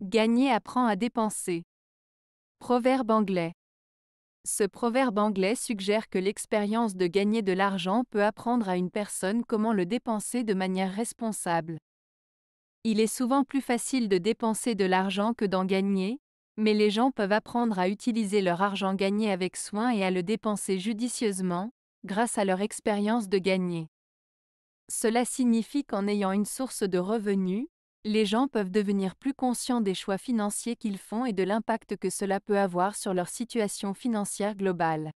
Gagner apprend à dépenser. Proverbe anglais. Ce proverbe anglais suggère que l'expérience de gagner de l'argent peut apprendre à une personne comment le dépenser de manière responsable. Il est souvent plus facile de dépenser de l'argent que d'en gagner, mais les gens peuvent apprendre à utiliser leur argent gagné avec soin et à le dépenser judicieusement, grâce à leur expérience de gagner. Cela signifie qu'en ayant une source de revenus, les gens peuvent devenir plus conscients des choix financiers qu'ils font et de l'impact que cela peut avoir sur leur situation financière globale.